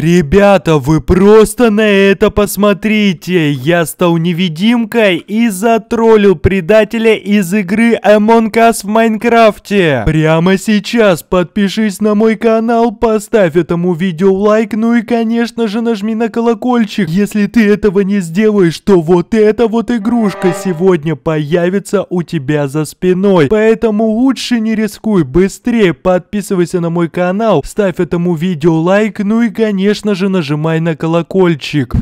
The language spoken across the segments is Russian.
Ребята, вы просто на это посмотрите! Я стал невидимкой и затроллил предателя из игры Among Us в Майнкрафте. Прямо сейчас подпишись на мой канал, поставь этому видео лайк, ну и конечно же нажми на колокольчик. Если ты этого не сделаешь, то вот эта вот игрушка сегодня появится у тебя за спиной. Поэтому лучше не рискуй, быстрее подписывайся на мой канал, ставь этому видео лайк, ну и конечно конечно же, нажимай на колокольчик.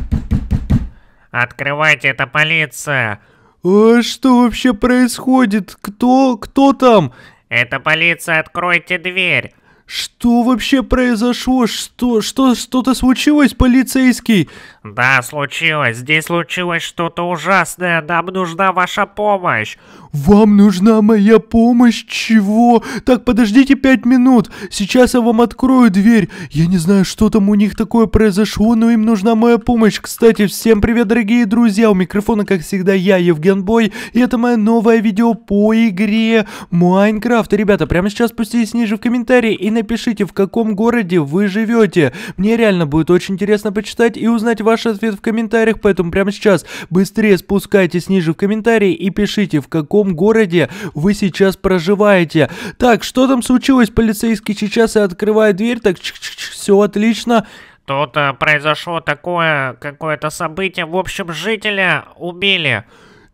Открывайте, это полиция. А что вообще происходит? Кто, кто там? Это полиция, откройте дверь. «Что вообще произошло? Что, что, что-то случилось, полицейский?» «Да, случилось. Здесь случилось что-то ужасное. Нам нужна ваша помощь». «Вам нужна моя помощь? Чего? Так, подождите пять минут. Сейчас я вам открою дверь. Я не знаю, что там у них такое произошло, но им нужна моя помощь. Кстати, всем привет, дорогие друзья. У микрофона, как всегда, я, Евген Бой. И это мое новое видео по игре Майнкрафт. Ребята, прямо сейчас спуститесь ниже в комментарии и напишите, в каком городе вы живете. Мне реально будет очень интересно почитать и узнать ваш ответ в комментариях, поэтому прямо сейчас быстрее спускайтесь ниже в комментарии и пишите, в каком городе вы сейчас проживаете. Так, что там случилось? Полицейский сейчас и открывает дверь, так все отлично. Тут э, произошло такое, какое-то событие. В общем, жителя убили.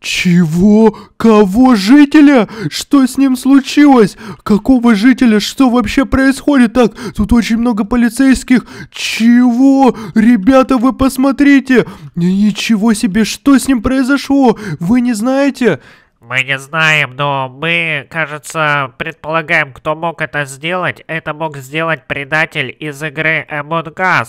«Чего? Кого жителя? Что с ним случилось? Какого жителя? Что вообще происходит так? Тут очень много полицейских. Чего? Ребята, вы посмотрите! Ничего себе, что с ним произошло? Вы не знаете?» Мы не знаем, но мы, кажется, предполагаем, кто мог это сделать. Это мог сделать предатель из игры Among Us.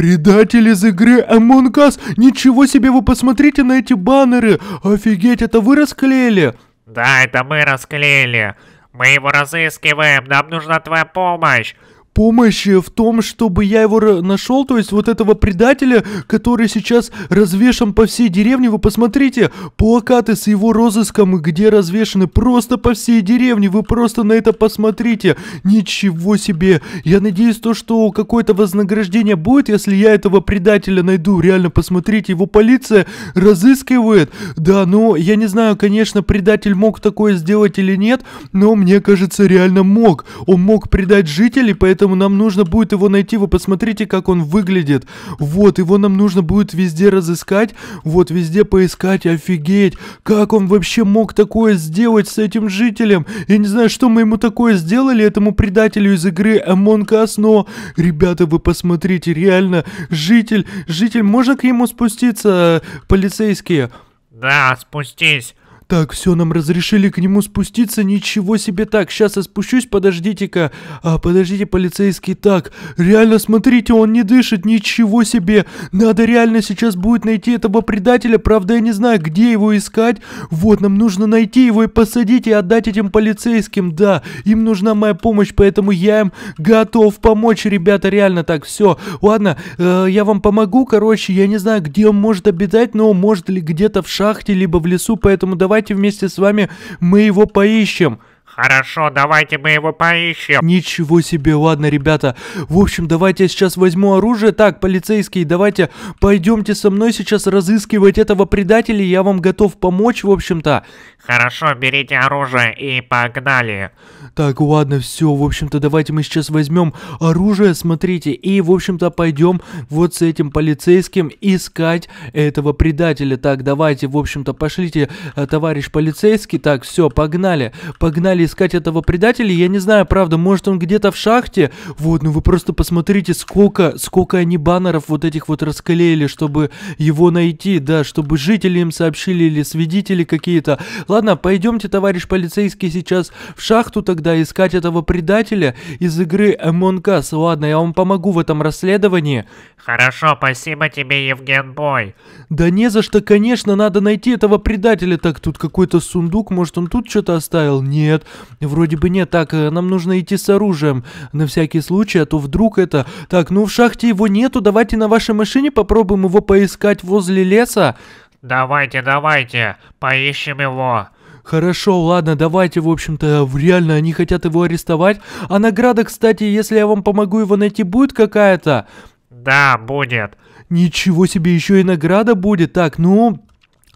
Предатель из игры Among Us! Ничего себе, вы посмотрите на эти баннеры! Офигеть, это вы расклеили? Да, это мы расклеили. Мы его разыскиваем, нам нужна твоя помощь помощи в том, чтобы я его нашел, то есть вот этого предателя, который сейчас развешен по всей деревне. Вы посмотрите, плакаты с его розыском, где развешены просто по всей деревне. Вы просто на это посмотрите. Ничего себе. Я надеюсь, то, что какое-то вознаграждение будет, если я этого предателя найду. Реально, посмотрите, его полиция разыскивает. Да, но ну, я не знаю, конечно, предатель мог такое сделать или нет, но мне кажется, реально мог. Он мог предать жителей, поэтому поэтому нам нужно будет его найти. Вы посмотрите, как он выглядит. Вот, его нам нужно будет везде разыскать, вот, везде поискать. Офигеть, как он вообще мог такое сделать с этим жителем? Я не знаю, что мы ему такое сделали, этому предателю из игры Among Us, но, ребята, вы посмотрите, реально, житель, житель, можно к нему спуститься, э, полицейские? Да, спустись. Так, все, нам разрешили к нему спуститься. Ничего себе так. Сейчас я спущусь, подождите-ка. А, подождите, полицейский. Так, реально, смотрите, он не дышит. Ничего себе. Надо реально сейчас будет найти этого предателя. Правда, я не знаю, где его искать. Вот, нам нужно найти его и посадить, и отдать этим полицейским. Да, им нужна моя помощь, поэтому я им готов помочь, ребята. Реально так, все. Ладно, э, я вам помогу, короче. Я не знаю, где он может обитать, но может ли где-то в шахте, либо в лесу, поэтому давайте давайте вместе с вами мы его поищем!» Хорошо, давайте мы его поищем. Ничего себе, ладно, ребята. В общем, давайте я сейчас возьму оружие. Так, полицейские, давайте пойдемте со мной сейчас разыскивать этого предателя. Я вам готов помочь, в общем-то. Хорошо, берите оружие и погнали. Так, ладно, все, в общем-то, давайте мы сейчас возьмем оружие, смотрите, и, в общем-то, пойдем вот с этим полицейским искать этого предателя. Так, давайте, в общем-то, пошлите, э, товарищ полицейский. Так, все, погнали, погнали ли искать этого предателя, я не знаю, правда, может он где-то в шахте. Вот, ну вы просто посмотрите, сколько, сколько они баннеров вот этих вот расклеили, чтобы его найти, да, чтобы жители им сообщили или свидетели какие-то. Ладно, пойдемте, товарищ полицейский, сейчас в шахту тогда искать этого предателя из игры Among Us. Ладно, я вам помогу в этом расследовании. Хорошо, спасибо тебе, Евген Бой. Да не за что, конечно, надо найти этого предателя. Так, тут какой-то сундук, может он тут что-то оставил? Нет. Вроде бы нет, так, э, нам нужно идти с оружием. На всякий случай, а то вдруг это... Так, ну в шахте его нету, давайте на вашей машине попробуем его поискать возле леса. Давайте, давайте, поищем его. Хорошо, ладно, давайте, в общем-то, реально они хотят его арестовать. А награда, кстати, если я вам помогу его найти, будет какая-то? Да, будет. Ничего себе, еще и награда будет. Так, ну,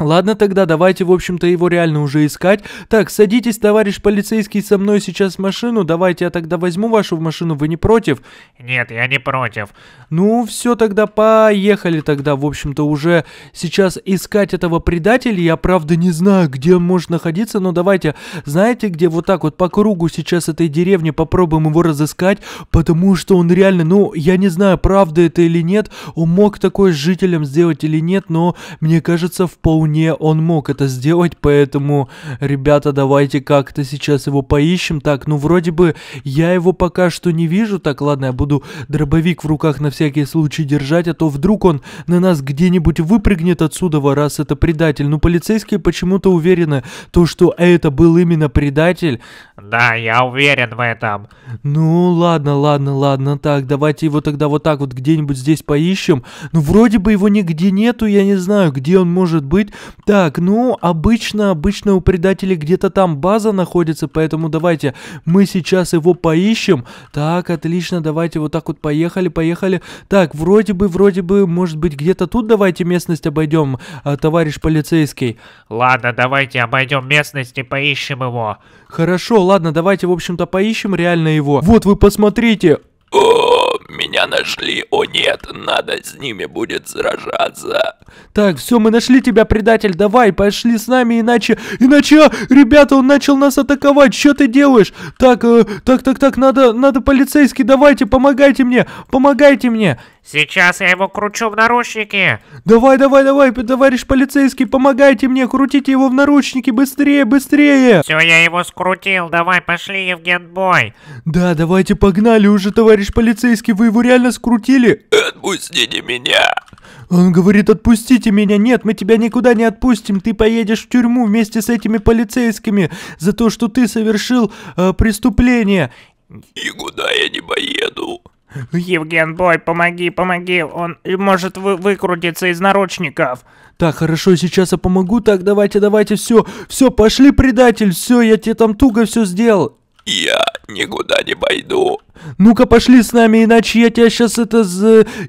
«Ладно тогда, давайте, в общем-то, его реально уже искать. Так, садитесь, товарищ полицейский, со мной сейчас в машину. Давайте я тогда возьму вашу в машину, вы не против?» «Нет, я не против». «Ну, все тогда, поехали тогда, в общем-то, уже сейчас искать этого предателя. Я, правда, не знаю, где он может находиться, но давайте, знаете, где вот так вот по кругу сейчас этой деревни попробуем его разыскать, потому что он реально, ну, я не знаю, правда это или нет, он мог такое с жителям сделать или нет, но мне кажется, в вполне не, он мог это сделать, поэтому, ребята, давайте как-то сейчас его поищем. Так, ну вроде бы я его пока что не вижу. Так, ладно, я буду дробовик в руках на всякий случай держать, а то вдруг он на нас где-нибудь выпрыгнет отсюда, раз это предатель. Ну, полицейские почему-то уверены, то, что это был именно предатель. Да, я уверен в этом. Ну, ладно, ладно, ладно. Так, давайте его тогда вот так вот где-нибудь здесь поищем. Ну, вроде бы его нигде нету, я не знаю, где он может быть. Так, ну, обычно, обычно у предателей где-то там база находится, поэтому давайте мы сейчас его поищем. Так, отлично, давайте вот так вот поехали, поехали. Так, вроде бы, вроде бы, может быть, где-то тут давайте местность обойдем, а, товарищ полицейский. Ладно, давайте обойдем местность и поищем его. Хорошо, ладно, давайте, в общем-то, поищем реально его. Вот, вы посмотрите. О! Меня нашли! О нет, надо с ними будет сражаться!» «Так, все, мы нашли тебя, предатель! Давай, пошли с нами, иначе... Иначе, а, ребята, он начал нас атаковать! Что ты делаешь? Так, э, так, так, так, надо, надо полицейский, давайте, помогайте мне! Помогайте мне!» Сейчас я его кручу в наручники. Давай, давай, давай, товарищ полицейский, помогайте мне, крутите его в наручники, быстрее, быстрее. Все, я его скрутил, давай, пошли, Евген Бой. Да, давайте, погнали уже, товарищ полицейский, вы его реально скрутили? Отпустите меня. Он говорит, отпустите меня, нет, мы тебя никуда не отпустим, ты поедешь в тюрьму вместе с этими полицейскими за то, что ты совершил э, преступление. Никуда я не поеду. «Евген, бой, помоги, помоги, он может вы выкрутиться из наручников!» «Так, хорошо, сейчас я помогу, так, давайте, давайте, все, все, пошли, предатель, все, я тебе там туго все сделал!» «Я никуда не пойду!» «Ну-ка, пошли с нами, иначе я тебя сейчас это...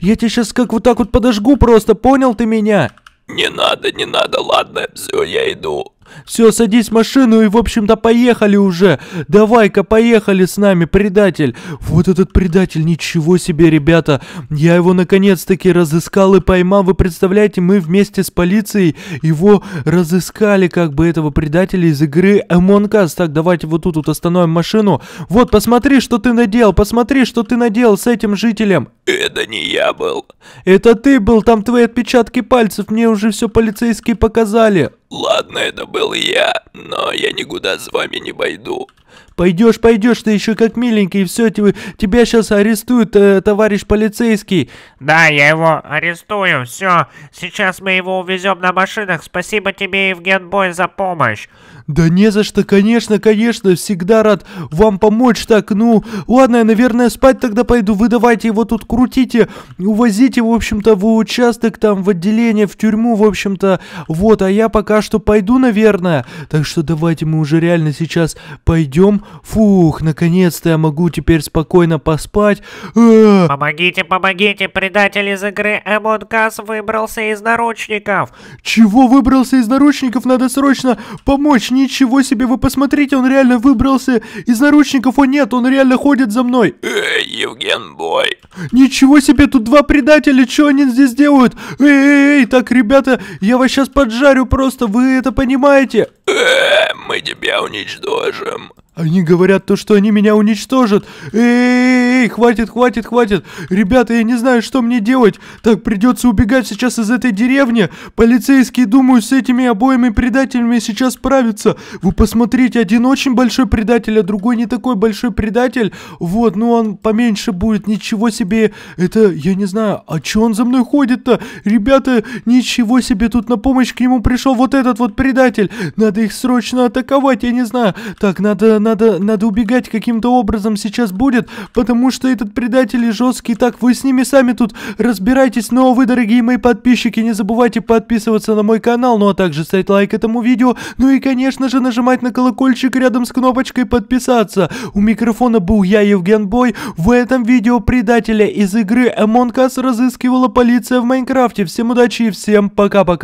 Я тебя сейчас как вот так вот подожгу просто, понял ты меня?» «Не надо, не надо, ладно, все, я иду!» «Все, садись в машину и, в общем-то, поехали уже! Давай-ка, поехали с нами, предатель! Вот этот предатель, ничего себе, ребята! Я его наконец-таки разыскал и поймал, вы представляете, мы вместе с полицией его разыскали, как бы этого предателя из игры Among Us. Так, давайте вот тут вот остановим машину. Вот, посмотри, что ты надел, посмотри, что ты надел с этим жителем!» «Это не я был!» «Это ты был, там твои отпечатки пальцев, мне уже все полицейские показали!» Ладно, это был я, но я никуда с вами не пойду. Пойдешь, пойдешь, ты еще как миленький, все, тебя, тебя сейчас арестуют, э, товарищ полицейский. Да, я его арестую, все. Сейчас мы его увезем на машинах. Спасибо тебе, Евген Бой, за помощь. «Да не за что, конечно, конечно, всегда рад вам помочь так, ну, ладно, я, наверное, спать тогда пойду, вы давайте его тут крутите, увозите, в общем-то, в участок там, в отделение, в тюрьму, в общем-то, вот, а я пока что пойду, наверное, так что давайте мы уже реально сейчас пойдем, фух, наконец-то я могу теперь спокойно поспать». «Помогите, помогите, предатель из игры Among Us выбрался из наручников!» «Чего выбрался из наручников? Надо срочно помочь!» ничего себе, вы посмотрите, он реально выбрался из наручников, о нет, он реально ходит за мной. Эй, Евген, бой. Ничего себе, тут два предателя, что они здесь делают? Эй, так, ребята, я вас сейчас поджарю просто, вы это понимаете? Э, мы тебя уничтожим. Они говорят то, что они меня уничтожат. Эй, эй, хватит, хватит, хватит. Ребята, я не знаю, что мне делать. Так, придется убегать сейчас из этой деревни. Полицейские, думаю, с этими обоими предателями сейчас справятся. Вы посмотрите, один очень большой предатель, а другой не такой большой предатель. Вот, ну он поменьше будет, ничего себе. Это, я не знаю, а чё он за мной ходит-то? Ребята, ничего себе, тут на помощь к нему пришел вот этот вот предатель. Надо их срочно атаковать, я не знаю. Так, надо, надо, надо убегать каким-то образом сейчас будет, потому потому что этот предатель и жесткий. Так, вы с ними сами тут разбирайтесь. Ну а вы, дорогие мои подписчики, не забывайте подписываться на мой канал, ну а также ставить лайк этому видео. Ну и, конечно же, нажимать на колокольчик рядом с кнопочкой подписаться. У микрофона был я, Евген Бой. В этом видео предателя из игры Among Us разыскивала полиция в Майнкрафте. Всем удачи и всем пока-пока.